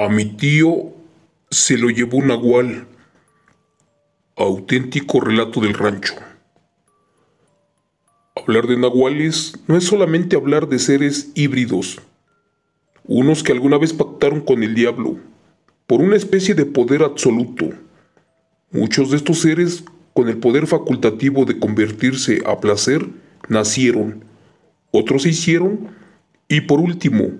A mi tío se lo llevó un nahual. Auténtico relato del rancho. Hablar de nahuales no es solamente hablar de seres híbridos, unos que alguna vez pactaron con el diablo, por una especie de poder absoluto. Muchos de estos seres, con el poder facultativo de convertirse a placer, nacieron, otros se hicieron, y por último,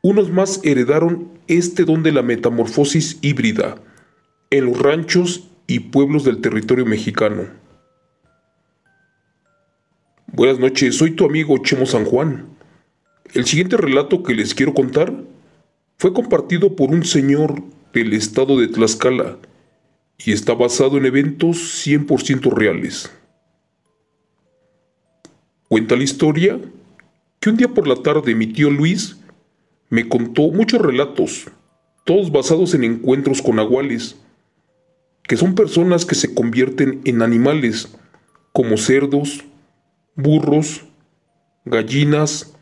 unos más heredaron este don de la metamorfosis híbrida en los ranchos y pueblos del territorio mexicano. Buenas noches, soy tu amigo Chemo San Juan. El siguiente relato que les quiero contar fue compartido por un señor del estado de Tlaxcala y está basado en eventos 100% reales. Cuenta la historia que un día por la tarde mi tío Luis me contó muchos relatos, todos basados en encuentros con aguales, que son personas que se convierten en animales, como cerdos, burros, gallinas,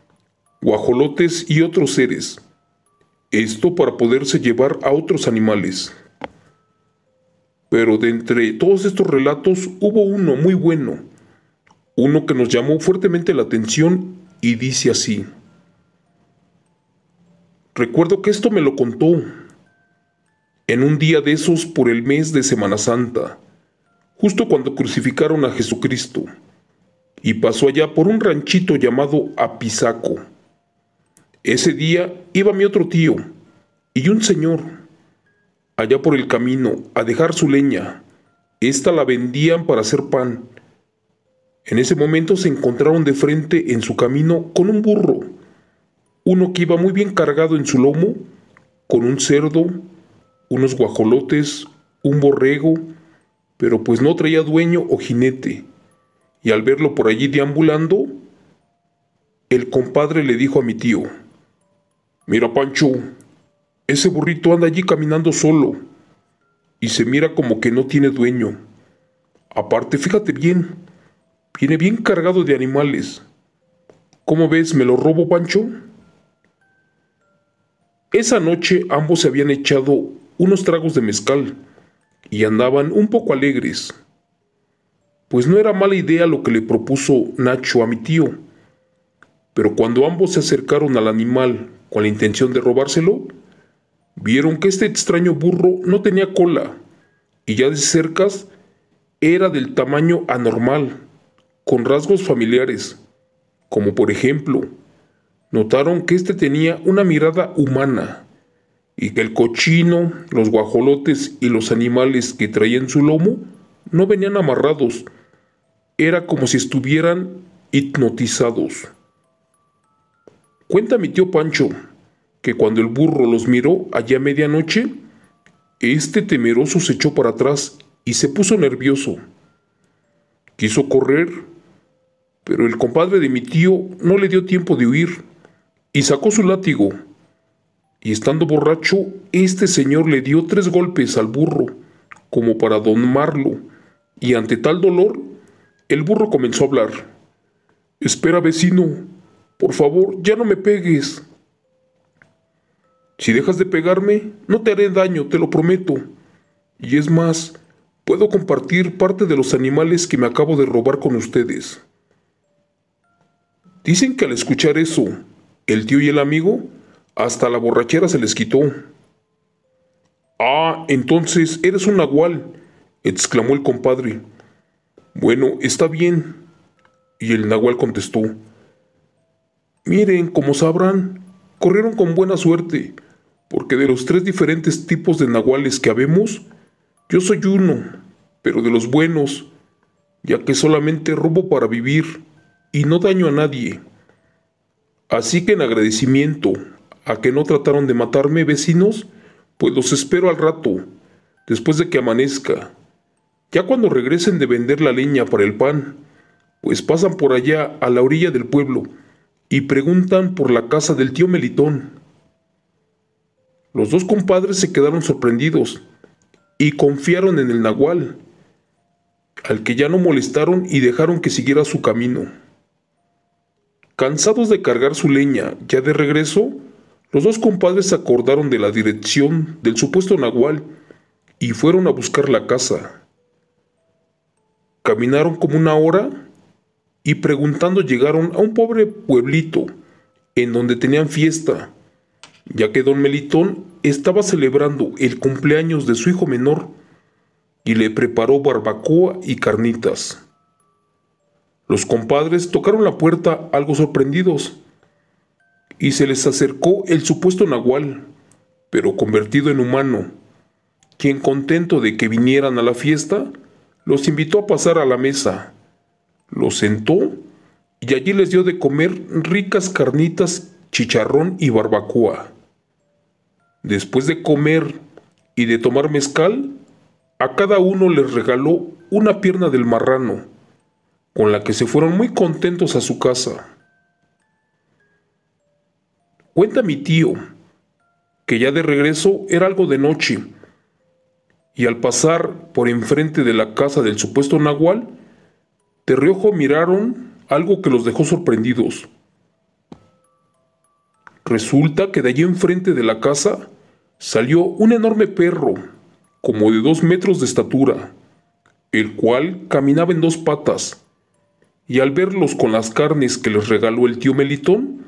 guajolotes y otros seres. Esto para poderse llevar a otros animales. Pero de entre todos estos relatos hubo uno muy bueno, uno que nos llamó fuertemente la atención y dice así. Recuerdo que esto me lo contó en un día de esos por el mes de Semana Santa, justo cuando crucificaron a Jesucristo, y pasó allá por un ranchito llamado Apizaco. Ese día iba mi otro tío y un señor allá por el camino a dejar su leña. Esta la vendían para hacer pan. En ese momento se encontraron de frente en su camino con un burro uno que iba muy bien cargado en su lomo, con un cerdo, unos guajolotes, un borrego, pero pues no traía dueño o jinete, y al verlo por allí deambulando, el compadre le dijo a mi tío, Mira Pancho, ese burrito anda allí caminando solo, y se mira como que no tiene dueño. Aparte, fíjate bien, viene bien cargado de animales. ¿Cómo ves? ¿Me lo robo, Pancho? Esa noche ambos se habían echado unos tragos de mezcal y andaban un poco alegres, pues no era mala idea lo que le propuso Nacho a mi tío. Pero cuando ambos se acercaron al animal con la intención de robárselo, vieron que este extraño burro no tenía cola y ya de cercas era del tamaño anormal, con rasgos familiares, como por ejemplo notaron que éste tenía una mirada humana y que el cochino, los guajolotes y los animales que traía en su lomo no venían amarrados. Era como si estuvieran hipnotizados. Cuenta mi tío Pancho que cuando el burro los miró allá a medianoche, este temeroso se echó para atrás y se puso nervioso. Quiso correr, pero el compadre de mi tío no le dio tiempo de huir y sacó su látigo. Y estando borracho, este señor le dio tres golpes al burro, como para domarlo, y ante tal dolor, el burro comenzó a hablar. Espera, vecino, por favor, ya no me pegues. Si dejas de pegarme, no te haré daño, te lo prometo. Y es más, puedo compartir parte de los animales que me acabo de robar con ustedes. Dicen que al escuchar eso, el tío y el amigo, hasta la borrachera se les quitó. Ah, entonces eres un nahual, exclamó el compadre. Bueno, está bien. Y el nahual contestó. Miren, como sabrán, corrieron con buena suerte, porque de los tres diferentes tipos de nahuales que habemos, yo soy uno, pero de los buenos, ya que solamente robo para vivir y no daño a nadie. Así que en agradecimiento a que no trataron de matarme, vecinos, pues los espero al rato, después de que amanezca. Ya cuando regresen de vender la leña para el pan, pues pasan por allá a la orilla del pueblo y preguntan por la casa del tío Melitón. Los dos compadres se quedaron sorprendidos y confiaron en el nahual, al que ya no molestaron y dejaron que siguiera su camino. Cansados de cargar su leña, ya de regreso, los dos compadres se acordaron de la dirección del supuesto nahual y fueron a buscar la casa. Caminaron como una hora y preguntando llegaron a un pobre pueblito en donde tenían fiesta, ya que don Melitón estaba celebrando el cumpleaños de su hijo menor y le preparó barbacoa y carnitas. Los compadres tocaron la puerta algo sorprendidos y se les acercó el supuesto nahual, pero convertido en humano, quien contento de que vinieran a la fiesta, los invitó a pasar a la mesa, los sentó y allí les dio de comer ricas carnitas, chicharrón y barbacoa. Después de comer y de tomar mezcal, a cada uno les regaló una pierna del marrano, con la que se fueron muy contentos a su casa. Cuenta mi tío, que ya de regreso era algo de noche, y al pasar por enfrente de la casa del supuesto nahual, de reojo miraron algo que los dejó sorprendidos. Resulta que de allí enfrente de la casa salió un enorme perro, como de dos metros de estatura, el cual caminaba en dos patas, y al verlos con las carnes que les regaló el tío Melitón,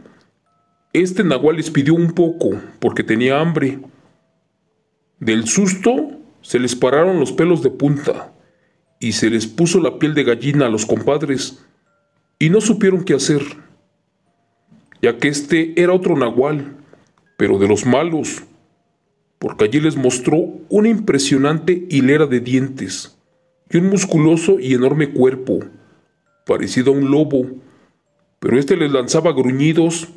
este nahual les pidió un poco porque tenía hambre. Del susto se les pararon los pelos de punta y se les puso la piel de gallina a los compadres y no supieron qué hacer, ya que este era otro nahual, pero de los malos, porque allí les mostró una impresionante hilera de dientes y un musculoso y enorme cuerpo parecido a un lobo, pero éste les lanzaba gruñidos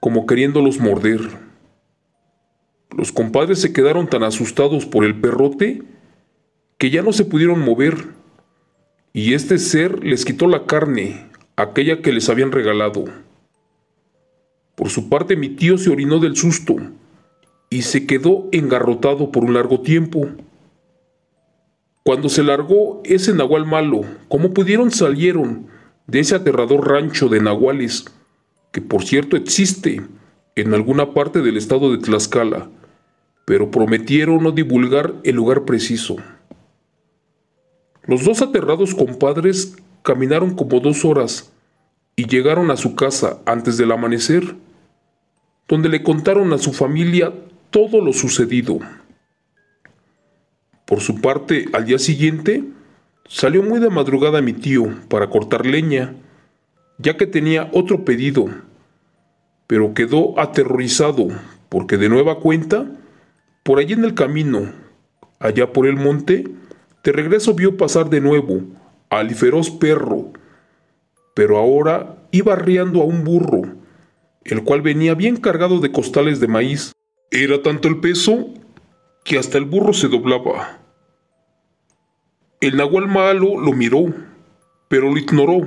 como queriéndolos morder. Los compadres se quedaron tan asustados por el perrote que ya no se pudieron mover, y este ser les quitó la carne, aquella que les habían regalado. Por su parte mi tío se orinó del susto y se quedó engarrotado por un largo tiempo. Cuando se largó ese nahual malo, como pudieron salieron de ese aterrador rancho de nahuales, que por cierto existe en alguna parte del estado de Tlaxcala, pero prometieron no divulgar el lugar preciso. Los dos aterrados compadres caminaron como dos horas y llegaron a su casa antes del amanecer, donde le contaron a su familia todo lo sucedido. Por su parte, al día siguiente, salió muy de madrugada mi tío para cortar leña, ya que tenía otro pedido, pero quedó aterrorizado porque de nueva cuenta, por allí en el camino, allá por el monte, de regreso vio pasar de nuevo al feroz perro, pero ahora iba arriando a un burro, el cual venía bien cargado de costales de maíz. Era tanto el peso que hasta el burro se doblaba. El nahual malo lo miró, pero lo ignoró.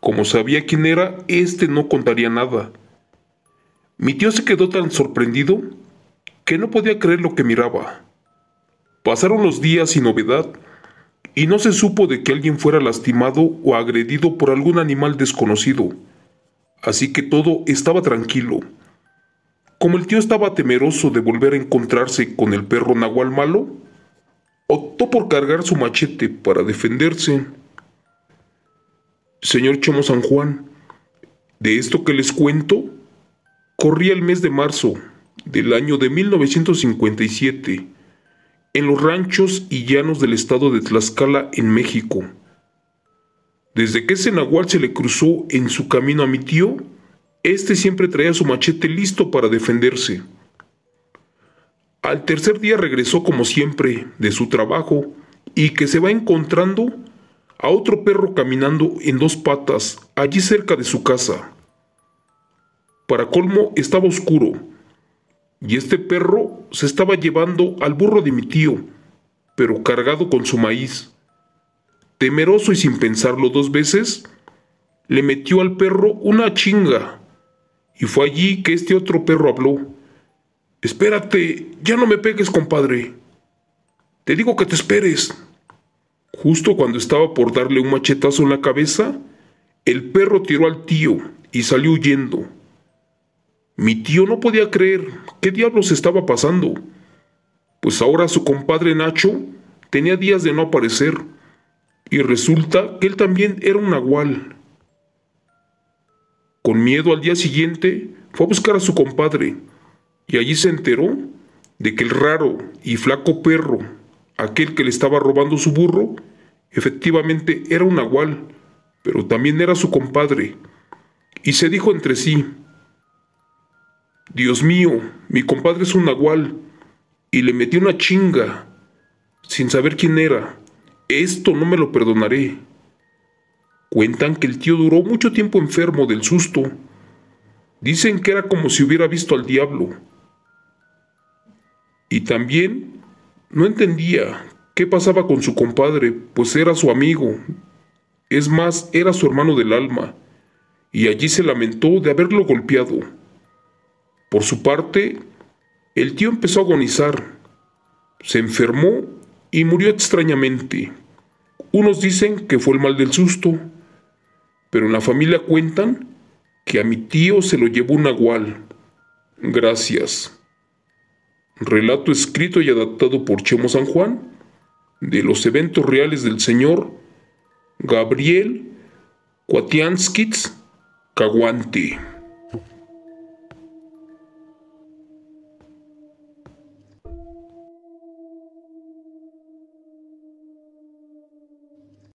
Como sabía quién era, éste no contaría nada. Mi tío se quedó tan sorprendido que no podía creer lo que miraba. Pasaron los días sin novedad y no se supo de que alguien fuera lastimado o agredido por algún animal desconocido, así que todo estaba tranquilo. Como el tío estaba temeroso de volver a encontrarse con el perro nahual malo, optó por cargar su machete para defenderse. Señor Chomo San Juan, de esto que les cuento, corría el mes de marzo del año de 1957 en los ranchos y llanos del estado de Tlaxcala en México. Desde que ese nahual se le cruzó en su camino a mi tío, este siempre traía su machete listo para defenderse. Al tercer día regresó como siempre de su trabajo y que se va encontrando a otro perro caminando en dos patas allí cerca de su casa. Para colmo estaba oscuro y este perro se estaba llevando al burro de mi tío, pero cargado con su maíz. Temeroso y sin pensarlo dos veces, le metió al perro una chinga y fue allí que este otro perro habló. Espérate, ya no me pegues, compadre. Te digo que te esperes. Justo cuando estaba por darle un machetazo en la cabeza, el perro tiró al tío y salió huyendo. Mi tío no podía creer qué diablos estaba pasando, pues ahora su compadre Nacho tenía días de no aparecer, y resulta que él también era un nahual. Con miedo al día siguiente fue a buscar a su compadre y allí se enteró de que el raro y flaco perro, aquel que le estaba robando su burro, efectivamente era un nahual, pero también era su compadre. Y se dijo entre sí, Dios mío, mi compadre es un nahual, y le metí una chinga, sin saber quién era. Esto no me lo perdonaré. Cuentan que el tío duró mucho tiempo enfermo del susto. Dicen que era como si hubiera visto al diablo. Y también no entendía qué pasaba con su compadre, pues era su amigo. Es más, era su hermano del alma. Y allí se lamentó de haberlo golpeado. Por su parte, el tío empezó a agonizar. Se enfermó y murió extrañamente. Unos dicen que fue el mal del susto, pero en la familia cuentan que a mi tío se lo llevó un agual. Gracias. Relato escrito y adaptado por Chemo San Juan de los eventos reales del señor Gabriel Cuatianskitz Caguante.